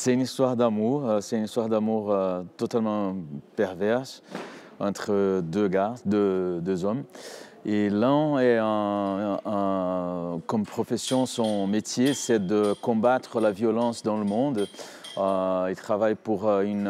C'est une histoire d'amour, euh, c'est une histoire d'amour euh, totalement perverse entre deux gars, deux, hommes. Et l'un est comme profession, son métier, c'est de combattre la violence dans le monde. Euh, il travaille pour une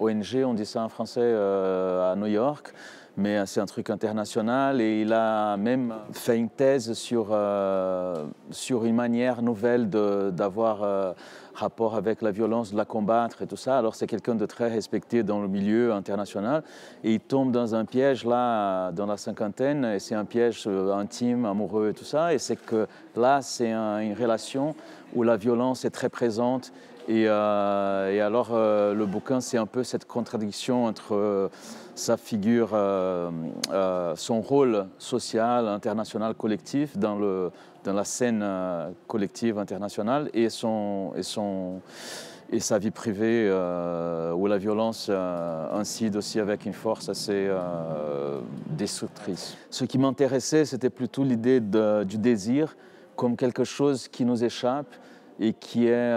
ONG, on dit ça en français, à New York, mais euh, c'est un truc international et il a même fait une thèse sur, euh, sur une manière nouvelle d'avoir euh, rapport avec la violence, de la combattre et tout ça. Alors c'est quelqu'un de très respecté dans le milieu international et il tombe dans un piège là, dans la cinquantaine, et c'est un piège intime, amoureux et tout ça. Et c'est que là, c'est une relation où la violence est très présente et, et alors le bouquin, c'est un peu cette contradiction entre sa figure, euh, euh, son rôle social, international, collectif dans, le, dans la scène euh, collective internationale et, son, et, son, et sa vie privée où la violence incide aussi avec une force assez destructrice. Ce qui m'intéressait, c'était plutôt l'idée du désir comme quelque chose qui nous échappe et qui est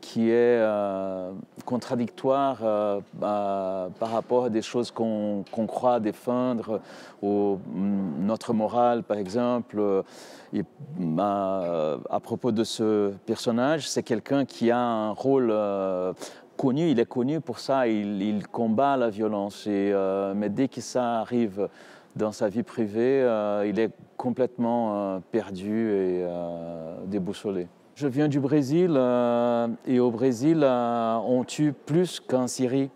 qui est euh, contradictoire euh, par rapport à des choses qu'on croit défendre, ou mm, notre morale par exemple. Euh, mm, à, propos de ce personnage, c'est quelqu'un qui a un rôle connu, il est connu pour ça, il, combat la violence, mais dès que ça arrive dans sa vie privée, il est complètement perdu et déboussolé. Je viens du Brésil euh, et au Brésil, euh, on tue plus qu'en Syrie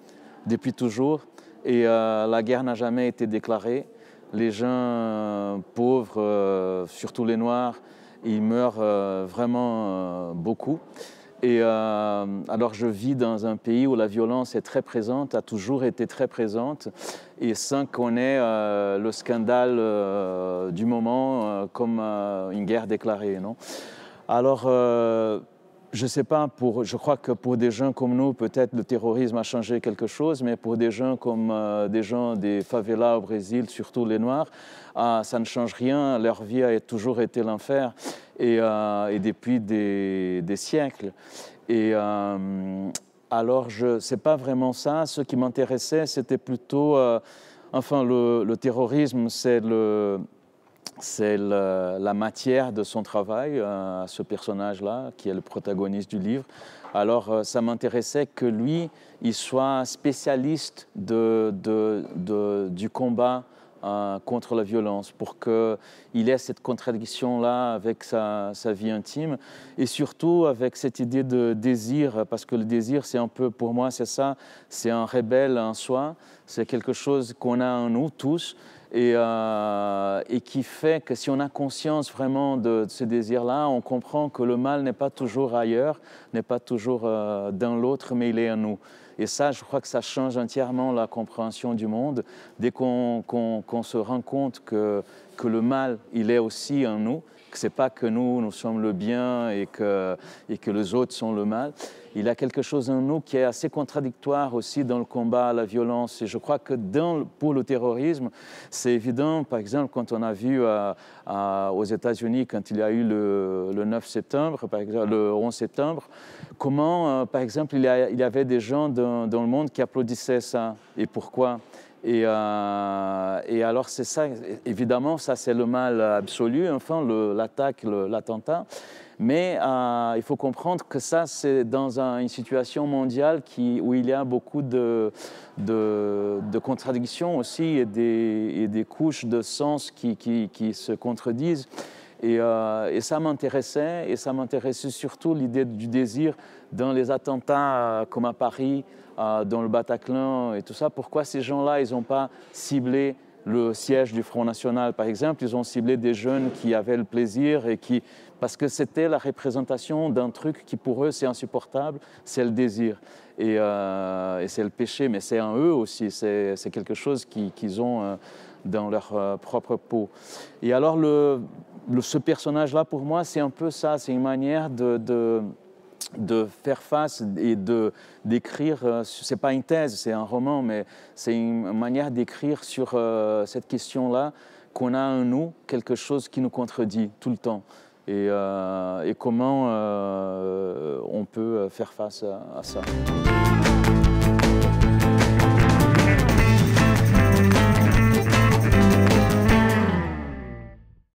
depuis toujours et euh, la guerre n'a jamais été déclarée. Les gens pauvres, surtout les Noirs, ils meurent vraiment beaucoup. Et alors je vis dans un pays où la violence est très présente, a toujours été très présente, et sans qu'on ait le scandale du moment comme une guerre déclarée. Non alors, euh, je ne sais pas, je crois que pour des gens comme nous, peut-être le terrorisme a changé quelque chose, mais pour des gens comme euh, des gens des favelas au Brésil, surtout les Noirs, ah, ça ne change rien. Leur vie a toujours été l'enfer, et, euh, depuis des, siècles. Et alors, ce n'est pas vraiment ça. Ce qui m'intéressait, c'était plutôt, enfin, le terrorisme, c'est le c'est la matière de son travail euh, ce personnage-là, qui est le protagoniste du livre. Alors, euh, ça m'intéressait que lui, il soit spécialiste du combat euh, contre la violence, pour qu'il ait cette contradiction-là avec sa, vie intime, et surtout avec cette idée de désir, parce que le désir, c'est un peu, pour moi, c'est ça, c'est un rebelle en soi, c'est quelque chose qu'on a en nous tous, euh, et, qui fait que si on a conscience vraiment de, ce désir-là, on comprend que le mal n'est pas toujours ailleurs, n'est pas toujours euh, dans l'autre, mais il est en nous. Et ça, je crois que ça change entièrement la compréhension du monde. Dès qu'on se rend compte que, que le mal, il est aussi en nous, que c'est pas que nous, nous sommes le bien et que, et que les autres sont le mal. Il y a quelque chose en nous qui est assez contradictoire aussi dans le combat à la violence. Et je crois que dans, pour le terrorisme, c'est évident, par exemple, quand on a vu euh, aux États-Unis, quand il y a eu le, 9 septembre, par exemple, le 11 septembre, comment, euh, par exemple, il y, il y avait des gens de dans, le monde qui applaudissait ça et pourquoi. Euh, et, alors c'est ça, évidemment, ça c'est le mal absolu, enfin l'attaque, l'attentat. Mais euh, il faut comprendre que ça, c'est dans une situation mondiale où il y a beaucoup de, contradictions aussi et des, couches de sens qui se contredisent. Euh, et, ça m'intéressait, et ça m'intéressait surtout l'idée du désir dans les attentats euh, comme à Paris, euh, dans le Bataclan et tout ça. Pourquoi ces gens-là, ils n'ont pas ciblé le siège du Front National, par exemple Ils ont ciblé des jeunes qui avaient le plaisir et qui... Parce que c'était la représentation d'un truc qui, pour eux, c'est insupportable, c'est le désir. Et, c'est le péché, mais c'est en eux aussi, c'est quelque chose qu'ils ont dans leur euh, propre peau. Et alors, le, le, ce personnage-là, pour moi, c'est un peu ça, c'est une manière de, de faire face et de d'écrire, euh, c'est pas une thèse, c'est un roman, mais c'est une manière d'écrire sur euh, cette question-là qu'on a en nous quelque chose qui nous contredit tout le temps et, comment on peut faire face à ça.